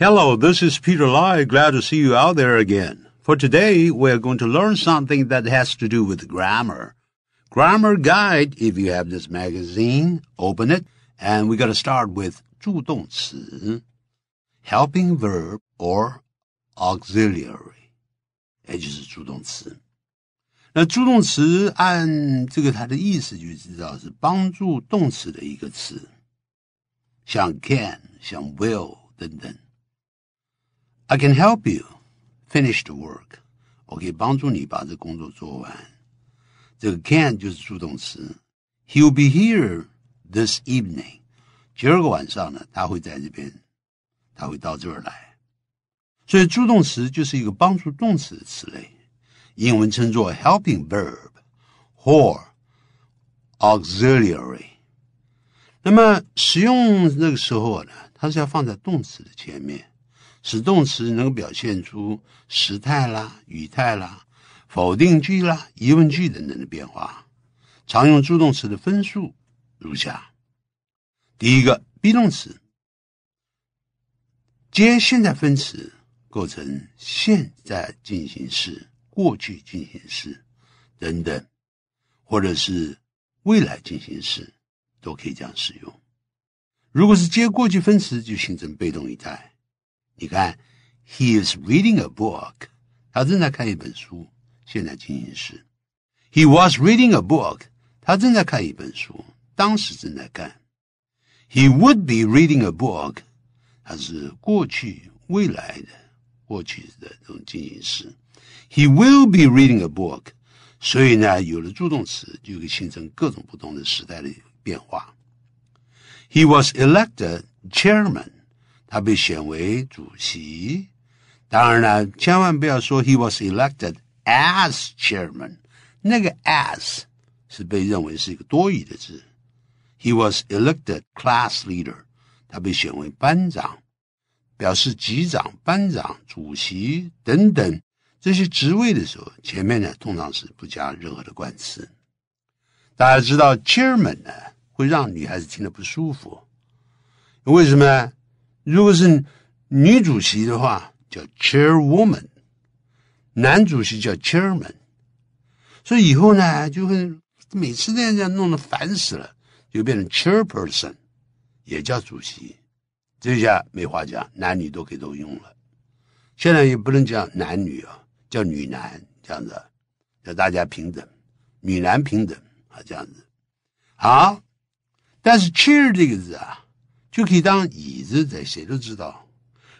Hello, this is Peter Lai. Glad to see you out there again. For today, we're going to learn something that has to do with grammar. Grammar Guide, if you have this magazine, open it, and we are going to start with 助动词, helping verb or auxiliary. 也就是助动词。那助动词按这个它的意思就知道是帮助动词的一个词，像 can、像 will 等等。I can help you finish the work. 我可以帮助你把这工作做完。这个 can 就是助动词。He'll be here this evening. 今儿个晚上呢，他会在这边，他会到这儿来。所以助动词就是一个帮助动词的词类，英文称作 helping verb 或 auxiliary。那么使用那个时候呢，它是要放在动词的前面。使动词能表现出时态啦、语态啦、否定句啦、疑问句等等的变化。常用助动词的分数如下：第一个，be 动词接现在分词，构成现在进行时、过去进行时等等，或者是未来进行时，都可以这样使用。如果是接过去分词，就形成被动语态。你看，He is reading a book，他正在看一本书，现在进行时。He was reading a book，他正在看一本书，当时正在看。He would be reading a book. 他是过去未来的过去的这种进行时。He will be reading a book，所以呢，有了助动词，就会形成各种不同的时代的变化。He was elected chairman。他被选为主席。当然了，千万不要说 "He was elected as chairman"，那个 "as" 是被认为是一个多余的字。"He was elected class leader"，他被选为班长。表示级长、班长、主席等等这些职位的时候，前面呢通常是不加任何的冠词。大家知道 "chairman" 呢会让女孩子听得不舒服，为什么？如果是女主席的话，叫 chairwoman；，男主席叫 chairman。所以以后呢，就会每次这样这样弄得烦死了，就变成 chairperson，也叫主席。这下没话讲，男女都可以都用了。现在也不能叫男女啊，叫女男这样子，叫大家平等，女男平等啊这样子。好，但是 chair 这个字啊。就可以当椅子在谁都知道，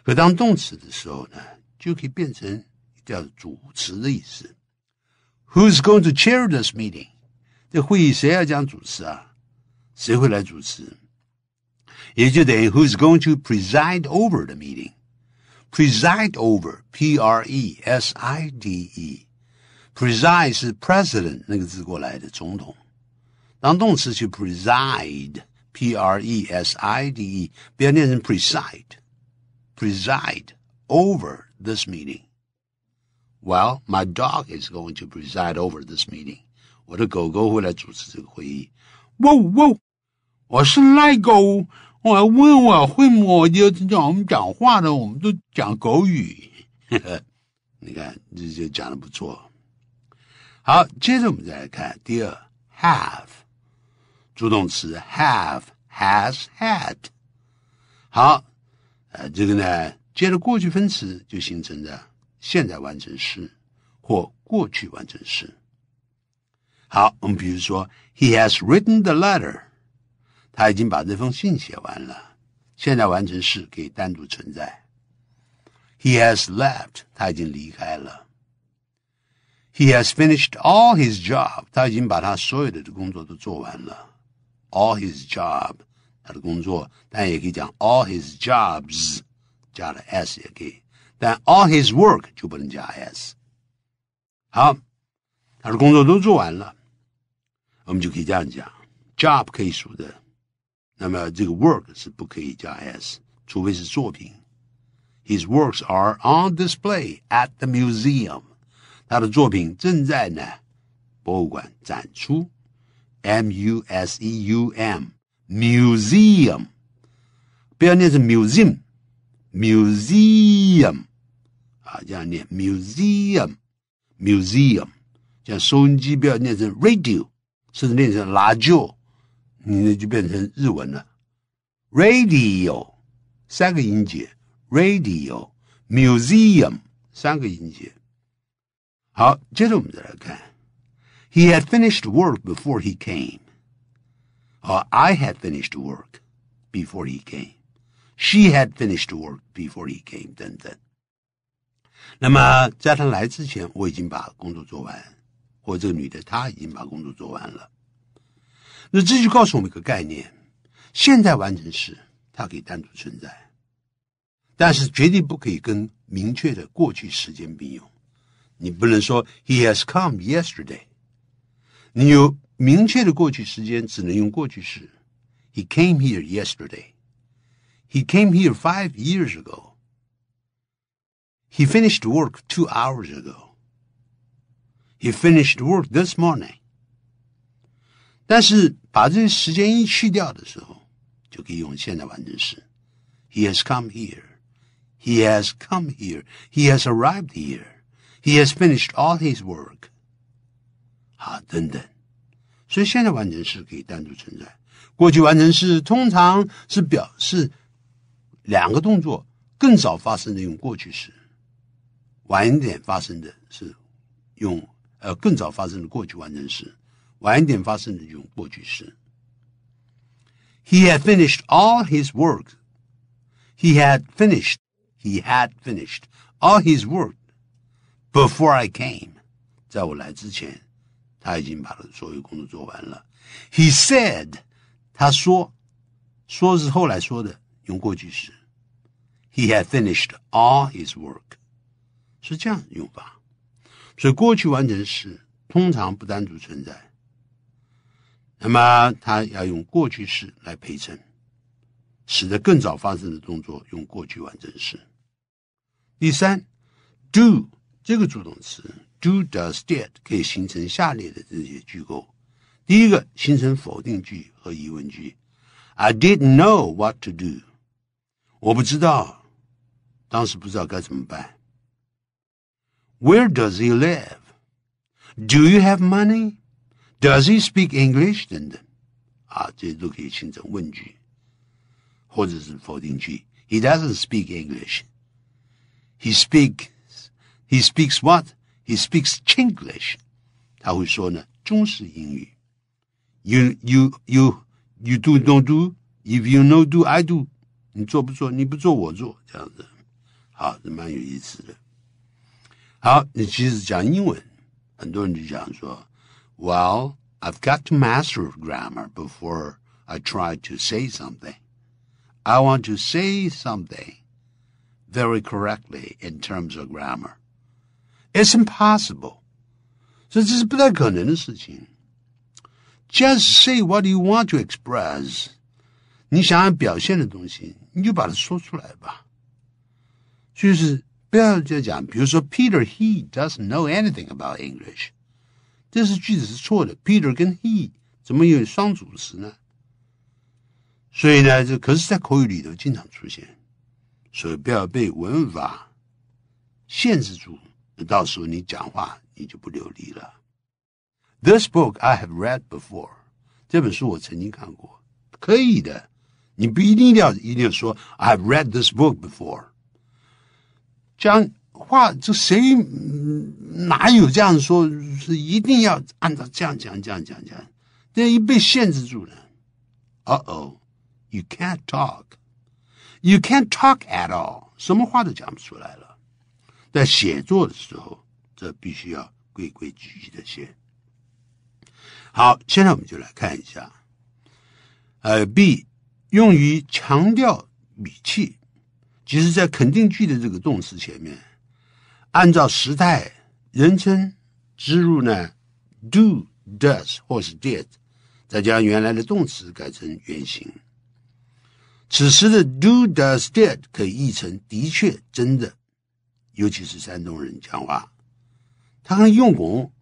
可当动词的时候呢，就可以变成叫主持的意思。Who's going to chair this meeting？这会议谁要讲主持啊？谁会来主持？也就等于 Who's going to preside over the meeting？preside over, P-R-E-S-I-D-E。preside 是 president 那个字过来的，总统。当动词去 preside P R E S I D E, be preside, preside over this meeting. Well, my dog is going to preside over this meeting. 我的狗狗会来主持这个会议。哇哇！我是赖狗，我问我会我就叫我们讲话呢，我们都讲狗语。你看，这这讲的不错。好，接着我们再来看第二，have。助动词 have has had，好，呃，这个呢，接着过去分词就形成了现在完成时或过去完成时。好，我们比如说，He has written the letter，他已经把这封信写完了。现在完成时可以单独存在。He has left，他已经离开了。He has finished all his job，他已经把他所有的工作都做完了。all his job，他的工作，但也可以讲 all his jobs，加了 s 也可以，但 all his work 就不能加 s。好，他的工作都做完了，我们就可以这样讲：job 可以数的，那么这个 work 是不可以加 s，除非是作品。His works are on display at the museum。他的作品正在呢博物馆展出。M U S E U M，museum，不要念成 museum，museum，啊这样念 museum，museum，像收音机不要念成 radio，甚至念成 radio，你就变成日文了。radio 三个音节，radio，museum 三个音节。好，接着我们再来看。He had finished work before he came. Uh, I had finished work before he came. She had finished work before he came，等等。那么在他来之前，我已经把工作做完，或这个女的她已经把工作做完了。那这就告诉我们一个概念：现在完成时，它可以单独存在，但是绝对不可以跟明确的过去时间并用。你不能说 He has come yesterday。你有明确的过去时间，只能用过去式。He came here yesterday. He came here five years ago. He finished work two hours ago. He finished work this morning. 但是把这时间一去掉的时候，就可以用现在完成时。He has come here. He has come here. He has arrived here. He has finished all his work. 好，等等。所以现在完成式可以单独存在。过去完成式通常是表示两个动作，更早发生的用过去式，晚一点发生的是用呃更早发生的过去完成式，晚一点发生的用过去式。He had finished all his work. He had finished. He had finished all his work before I came. 在我来之前。他已经把他的所有工作做完了。He said，他说，说是后来说的，用过去式。He had finished all his work，是这样用法。所以过去完成时通常不单独存在。那么他要用过去式来陪衬，使得更早发生的动作用过去完成时。第三，do 这个助动词。do does did 可以形成下列的这些句构。第一个形成否定句和疑问句。I didn't know what to do。我不知道，当时不知道该怎么办。Where does he live? Do you have money? Does he speak English? 等等，啊，这都可以形成问句，或者是否定句。He doesn't speak English. He speaks. He speaks what? He speaks Chinglish. Chinglish，他会说呢中式英语。You you you you do don't do if you no do I Well, i I've got to master grammar before I try to say something. I want to say something very correctly in terms of grammar. It's impossible. So this impossible，这这是不太可能的事情。Just say what you want to express，你想要表现的东西，你就把它说出来吧。就是不要再讲，比如说 Peter he doesn't know anything about English，这是句子是错的。Peter 跟 he 怎么有双主词呢？所以呢，这可是在口语里头经常出现，所以不要被文法限制住。到时候你讲话你就不流利了。This book I have read before，这本书我曾经看过，可以的，你不一定要一定要说 I have read this book before。这样话，这谁哪有这样说？是一定要按照这样讲、这样讲、这样，这一被限制住了。Uh oh, you can't talk, you can't talk at all，什么话都讲不出来了。在写作的时候，这必须要规规矩矩的写。好，现在我们就来看一下，呃 b 用于强调语气，其实在肯定句的这个动词前面，按照时态、人称植入呢 do、does 或是 did，再将原来的动词改成原形。此时的 do、does、did 可以译成“的确”“真的”。尤其是山东人讲话，他很用功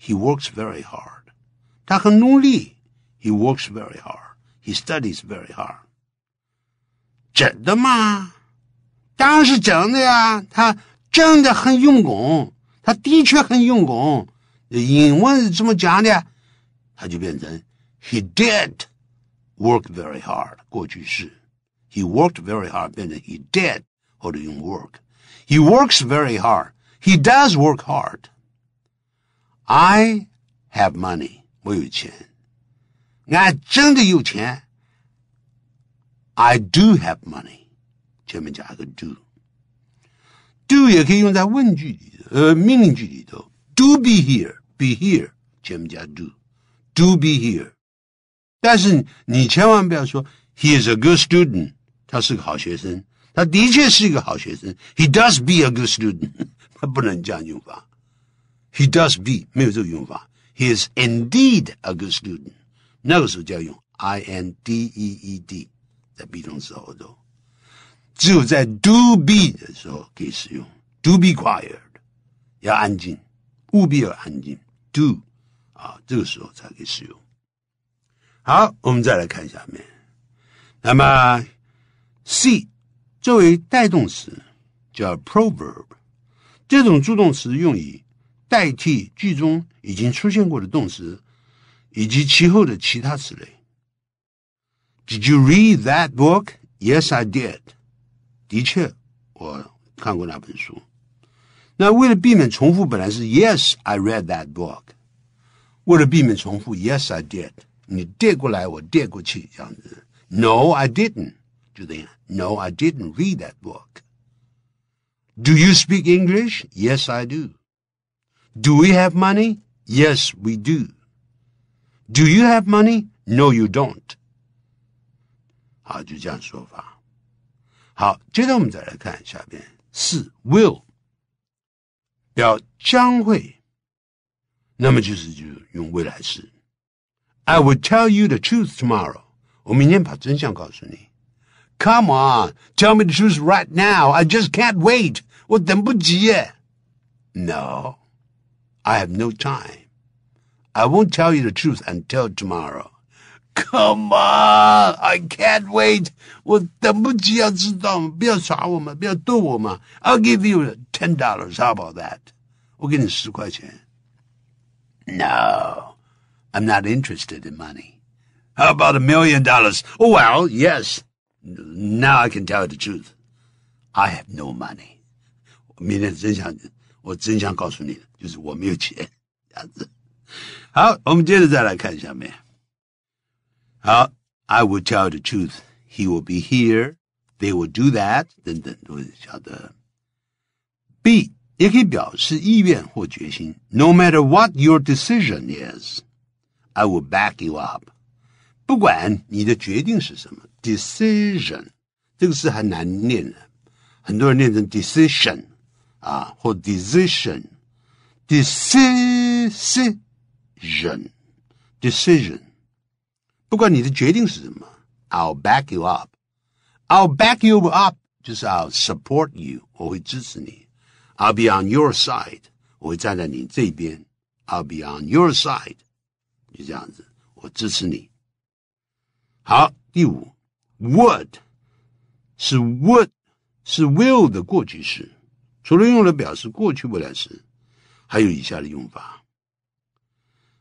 ，He works very hard。他很努力，He works very hard。He studies very hard。真的吗？当然是真的呀，他真的很用功，他的确很用功。英文怎么讲的？他就变成 He d i d work very hard，过去式。He worked very hard 变成 He did，或者用 work。He works very hard. He does work hard. I have money. 我有钱。俺真的有钱。I do have money. 前面加个 do。do 也可以用在问句里，呃，命令句里头。Do be here, be here，前面加 do。Do be here。但是你千万不要说 He is a good student，他是个好学生。他的确是一个好学生。He does be a good student，他不能这样用法。He does be 没有这个用法。He is indeed a good student，那个时候就要用 I N D E E D，在 be 动词后头。只有在 do be 的时候可以使用。Do be quiet，要安静，务必要安静。Do 啊，这个时候才可以使用。好，我们再来看下面。那么 C 作为带动词，叫 proverb。这种助动词用以代替句中已经出现过的动词，以及其后的其他词类。Did you read that book? Yes, I did. 的确，我看过那本书。那为了避免重复，本来是 Yes, I read that book。为了避免重复，Yes, I did。你 did 过来，我 did 过去，这样子。No, I didn't. Julian. No, I didn't read that book. Do you speak English? Yes, I do. Do we have money? Yes, we do. Do you have money? No, you don't. 好，就这样说法。好，接着我们再来看下边四 will 表将会，那么就是就用未来式。I will tell you the truth tomorrow。我明天把真相告诉你。Come on, tell me the truth right now. I just can't wait. No, I have no time. I won't tell you the truth until tomorrow. Come on, I can't wait. 我等不及了，知道吗？不要耍我嘛，不要逗我嘛。will give you ten dollars. How about that? No, i I'm not interested in money. How about a million dollars? Oh, well, yes. Now I can tell you the truth. I have no money. money。明天真想，我真想告诉你，就是我没有钱。这样子。好，我们接着再来看下面。好，I will tell the truth. He will be here. They will do that. 等等，都晓得。B 也可以表示意愿或决心。No matter what your decision is, I will back you up. 不管你的决定是什么，decision 这个字还难念呢，很多人念成 decision 啊，或 decision，decision，decision。不管你的决定是什么，I'll back you up。I'll back you up I'll support you，我会支持你。I'll be on your side，我会站在你这边。I'll be on your side，就这样子，我支持你。好，第五，would 是 would 是 will 的过去式，除了用来表示过去未来时，还有以下的用法。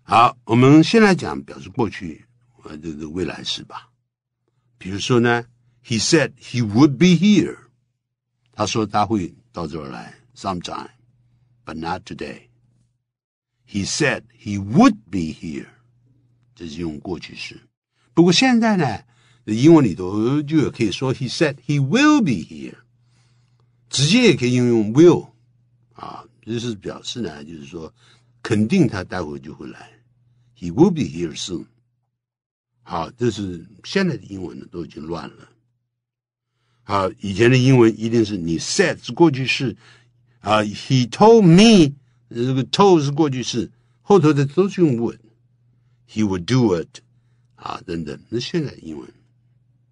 好，我们先来讲表示过去呃这个未来时吧。比如说呢，He said he would be here。他说他会到这儿来，sometime，but not today。He said he would be here。这是用过去式。不过现在呢，英文里头就也可以说，he said he will be here，直接也可以应用 will，啊，这是表示呢，就是说肯定他待会就会来，he will be here soon。好，这是现在的英文呢，都已经乱了。好，以前的英文一定是你 said 是过去式，啊，he told me 这个 told 是过去式，后头的都是用 would，he would do it。啊，等等，那现在英文，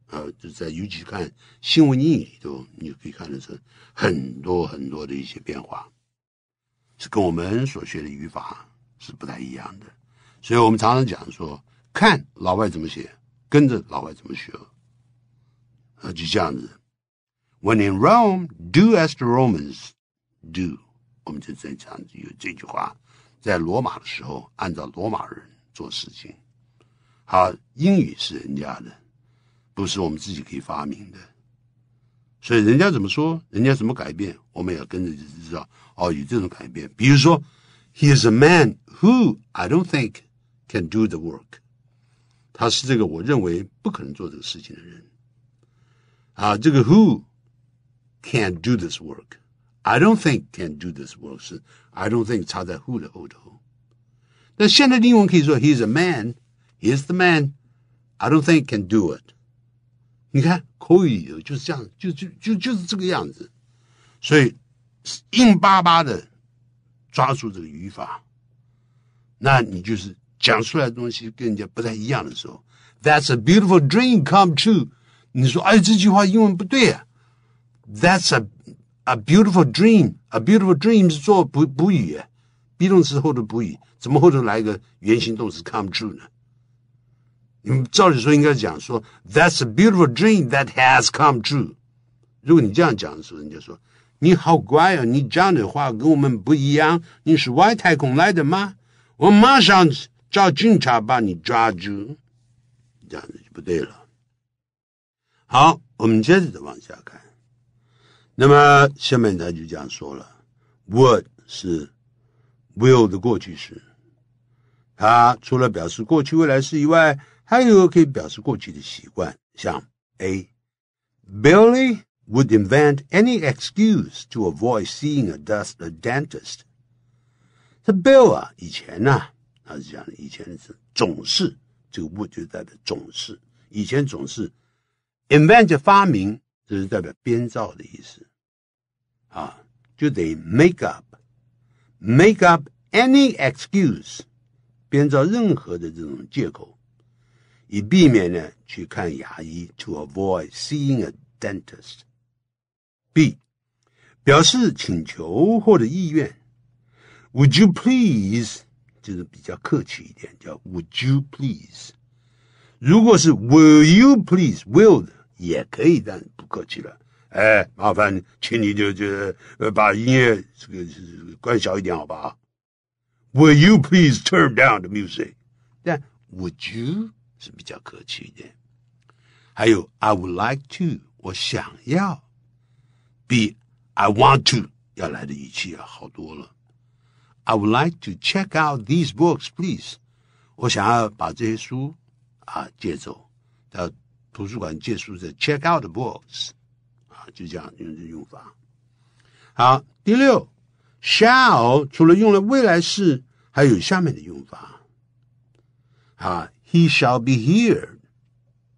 呃，就在尤其看新闻英语里头，你可以看得出很多很多的一些变化，是跟我们所学的语法是不太一样的。所以我们常常讲说，看老外怎么写，跟着老外怎么学。啊，就这样子。When in Rome, do as the Romans do。我们就正讲有这句话，在罗马的时候，按照罗马人做事情。他英语是人家的，不是我们自己可以发明的。所以人家怎么说，人家怎么改变，我们也跟着就知道。哦，有这种改变。比如说，He is a man who I don't think can do the work。他是这个我认为不可能做这个事情的人。啊，这个 who can do this work，I don't think can do this work 是 I don't think 插在 who 的后头。那现在英文可以说 He is a man。He's the man. I don't think can do it. it。你看口语就是这样，就就就就是这个样子，所以硬巴巴的抓住这个语法，那你就是讲出来的东西跟人家不太一样的时候，That's a beautiful dream come true。你说哎这句话英文不对啊，That's a a beautiful dream，a beautiful dream 是做补补语，be 动词后的补语，怎么后头来一个原形动词 come true 呢？你照理说应该讲说 "That's a beautiful dream that has come true"。如果你这样讲的时候，人家说你好乖啊，你讲的话跟我们不一样，你是外太空来的吗？我马上找警察把你抓住，这样子就不对了。好，我们接着往下看。那么下面他就这样说了，would 是 will 的过去式，它除了表示过去、未来式以外，还有可以表示过去的习惯，像 A. Billy would invent any excuse to avoid seeing a dust a dentist. 这 Bill 啊，以前呢、啊，他是讲以前是总是这个 would 就代表总是，以前总是 invent 发明，这是代表编造的意思，啊，就等于 make up make up any excuse，编造任何的这种借口。以避免呢去看牙医，to avoid seeing a dentist。B 表示请求或者意愿，Would you please？就是比较客气一点，叫 Would you please？如果是 Will you please？Will 的也可以，但不客气了。哎，麻烦，请你就就呃把音乐这个关小一点，好吧？Will you please turn down the music？但 Would you 是比较客气一点。还有，I would like to，我想要，比 I want to 要来的语气要好多了。I would like to check out these books, please。我想要把这些书啊借走。到图书馆借书的 check out the books，啊，就这样用这用法。好，第六，shall 除了用了未来式，还有下面的用法，啊。He shall be here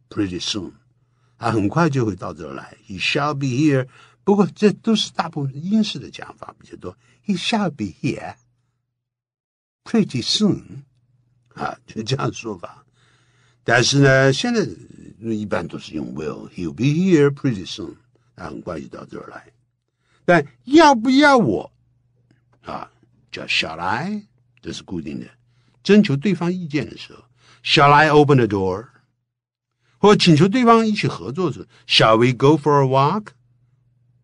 pretty soon，啊，很快就会到这儿来。He shall be here，不过这都是大部分英式的讲法比较多。He shall be here pretty soon，啊，就这样说法。但是呢，现在一般都是用 will。He'll be here pretty soon，他很快就到这儿来。但要不要我？啊，叫 shall I？这是固定的，征求对方意见的时候。Shall I open the door？或请求对方一起合作时，Shall we go for a walk？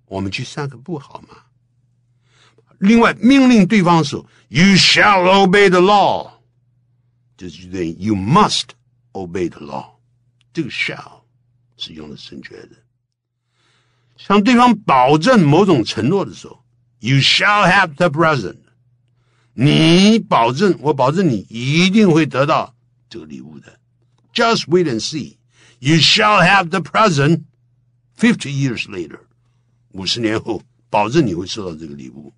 我们去散个步好吗？另外，命令对方时，You shall obey the law，就是对 You must obey the law。这个 shall 是用的正确的。向对方保证某种承诺的时候，You shall have the present。你保证，我保证你一定会得到这个礼物的，just wait and see，you shall have the present fifty years later。五十年后，保证你会收到这个礼物。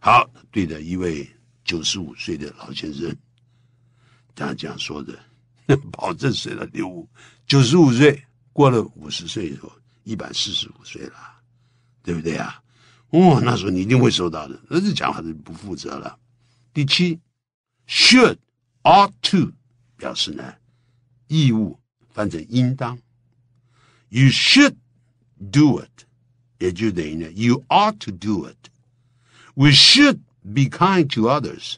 好，对的，一位九十五岁的老先生，他这样说的，保证谁的礼物。九十五岁过了五十岁以后，一百四十五岁了，对不对啊？哦，那时候你一定会收到的，那就讲话就不负责了。第七，should。ought to 表示呢义务，翻成应当。You should do it，也就等于呢 you ought to do it。We should be kind to others，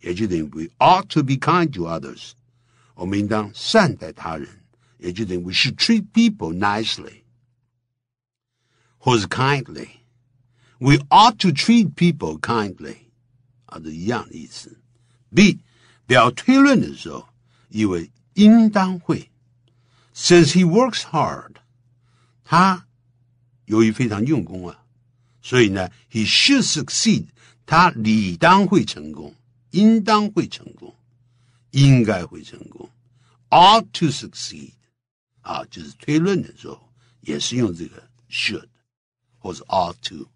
也就等于 we ought to be kind to others。我们应当善待他人，也就等于 we should treat people nicely，或是 We ought to treat people kindly，啊，都一样的意思。B 表推论的时候，以为应当会，since he works hard，他由于非常用功啊，所以呢，he should succeed，他理当会成功，应当会成功，应该会成功，ought to succeed，啊，就是推论的时候也是用这个 should 或者 ought to。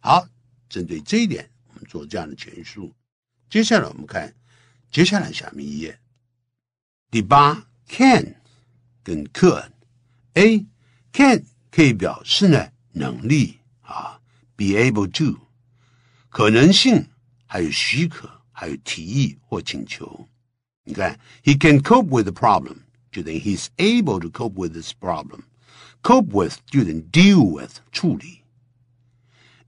好，针对这一点，我们做这样的陈述。接下来我们看。接下来下面一页，第八 can 跟 could，a can 可以表示呢能力啊，be able to，可能性，还有许可，还有提议或请求。你看，he can cope with the problem，就等于 he's able to cope with this problem。cope with 就等于 deal with 处理。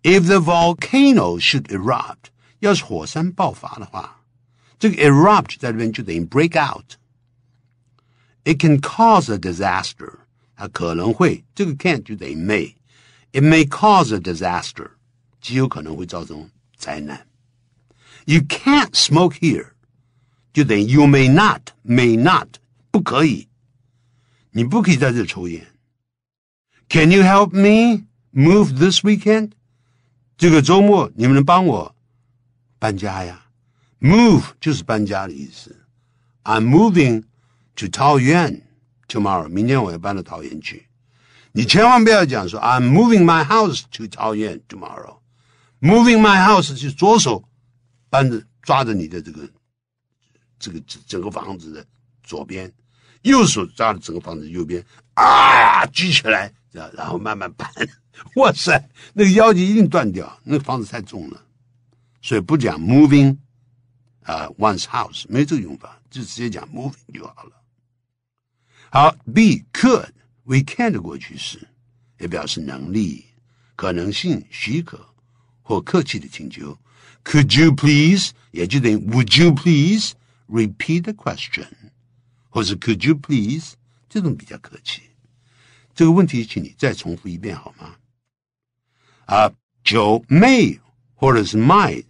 If the volcano should erupt，要是火山爆发的话。to erupt that when they break out. It can cause a disaster. 它可能会，这个 can 就等于 may。It may cause a disaster，极有可能会造成灾难。You can't smoke here，就等于 you may not，may Can you help me move this weekend？这个周末你们能帮我搬家呀？Move 就是搬家的意思。I'm moving to t a y n tomorrow. 明天我要搬到桃园去。你千万不要讲说 I'm moving my house to t a y n tomorrow. Moving my house 是左手搬着抓着你的这个这个整个房子的左边，右手抓着整个房子右边，啊，举起来，然后慢慢搬。哇塞，那个腰就一定断掉，那个房子太重了。所以不讲 moving。啊、uh,，one's house 没这个用法，就直接讲 moving 就好了。好，be could we can 的过去式也表示能力、可能性、许可或客气的请求。Could you please 也就等于 Would you please repeat the question，或是 Could you please 这种比较客气。这个问题，请你再重复一遍好吗？啊，九 may 或者是 might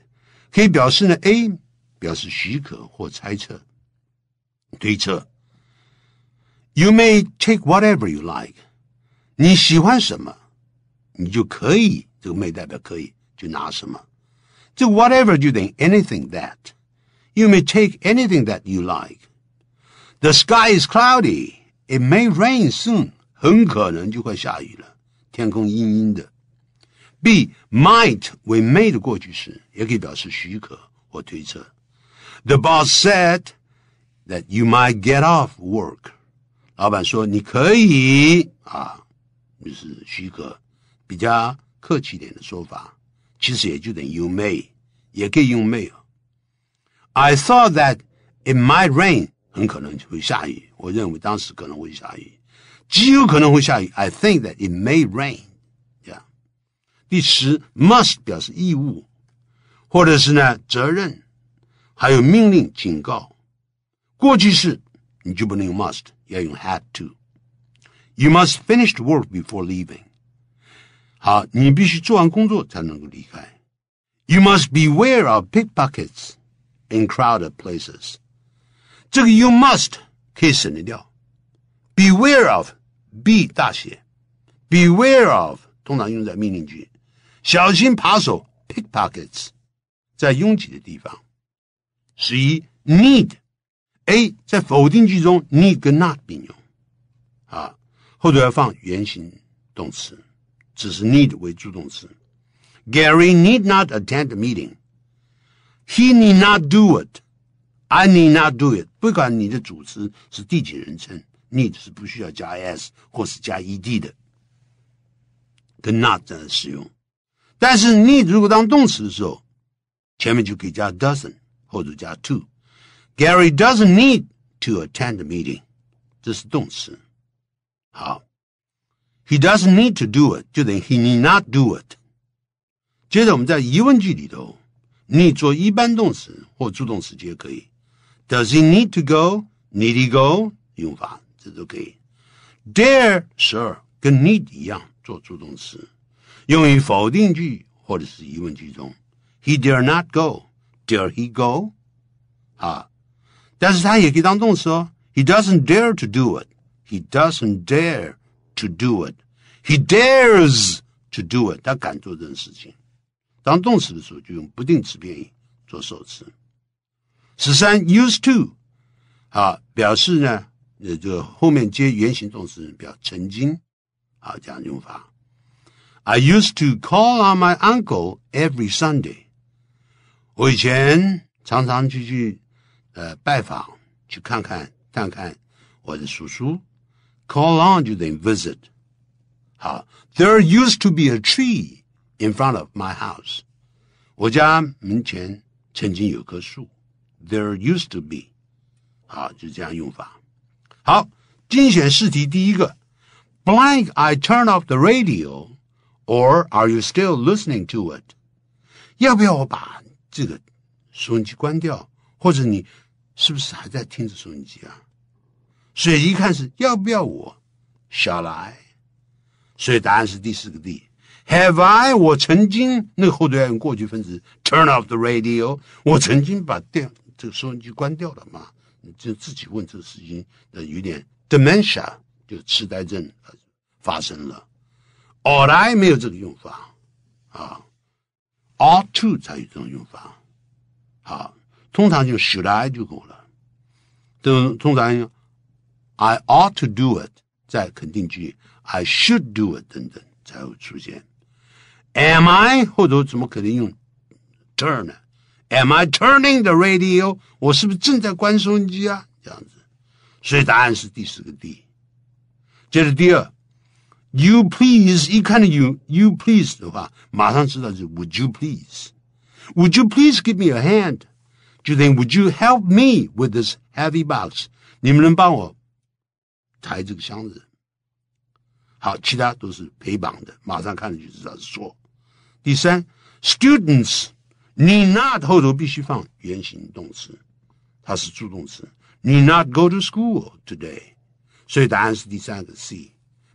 aim. 表示许可或猜测、推测。You may take whatever you like，你喜欢什么，你就可以。这个 may 代表可以，就拿什么。这 whatever 就等于 anything that。You may take anything that you like. The sky is cloudy. It may rain soon. 很可能就快下雨了。天空阴阴的。B 很可能就会下雨了，天空阴阴的。B might 为 may 的过去式，也可以表示许可或推测。the boss said that you might get off work. 老板说你可以啊，就是许可，比较客气点的说法。其实也就等于 you may，也可以用 may。I thought that it might rain，很可能会下雨。我认为当时可能会下雨，极有可能会下雨。I think that it may rain。第十，must 表示义务，或者是呢责任。还有命令、警告。过去式你就不能用 must，要用 had to。You must finish the work before leaving。好，你必须做完工作才能够离开。You must beware of pickpockets in crowded places。这个 you must 可以省略掉。Beware of B 大写，Beware of 通常用在命令句，小心扒手 pickpockets，在拥挤的地方。十一 need a 在否定句中 need 跟 not 并用，啊，后头要放原形动词，只是 need 为主动词。Gary need not attend the meeting. He need not do it. I need not do it. 不管你的主词是第几人称，need 是不需要加 s 或是加 ed 的，跟 not 在使用。但是 need 如果当动词的时候，前面就可以加 doesn't。Hodojatu. Gary doesn't need to attend the meeting. 这是动词。好，He doesn't need to do it. 就等于 He need not do it. it。接着我们在疑问句里头，need 做一般动词或助动词皆可以。Does he need to go? Need he go? go？用法这都可以。Dare sir 跟 need 一样做助动词，用于否定句或者是疑问句中。He dare not go。Dare he go? Ha. Dazdaiki dandonso. He doesn't dare to do it. He doesn't dare to do it. He dares to do it. it. to，啊，表示呢，呃，就后面接原形动词表曾经，啊，这样用法。I ah, used to call on my uncle every Sunday。我以前常常就去呃拜访，去看看看看我的叔叔。Call on 就等于 visit。好，There used to be a tree in front of my house。我家门前曾经有棵树。There used to be。好，就这样用法。好，精选试题第一个，Blank I turn off the radio。Or are you still listening to it？要不要我把这个收音机关掉，或者你是不是还在听着收音机啊？所以一看是要不要我下来？所以答案是第四个 D。Have I 我曾经那个后头要用过去分词 turn off the radio？我曾经把电这个收音机关掉了嘛？你就自己问这个事情呃有点 dementia 就痴呆症发生了。o l I 没有这个用法啊。Ought to 才有这种用法，好，通常就 should I 就够了。都通常用 I ought to do it，在肯定句 I should do it 等等才会出现。Am I 或者怎么可能用 turn 呢？Am I turning the radio？我是不是正在关收音机啊？这样子，所以答案是第四个 D，接着第二。You please，一看到 you you please 的话，马上知道是 Would you please? Would you please give me a hand? Would you help me with this heavy box? 你们能帮我抬这个箱子？好，其他都是陪绑的，马上看了就知道是说。第三，students，你 not 后头必须放原形动词，它是助动词。你 not go to school today，所以答案是第三个 C。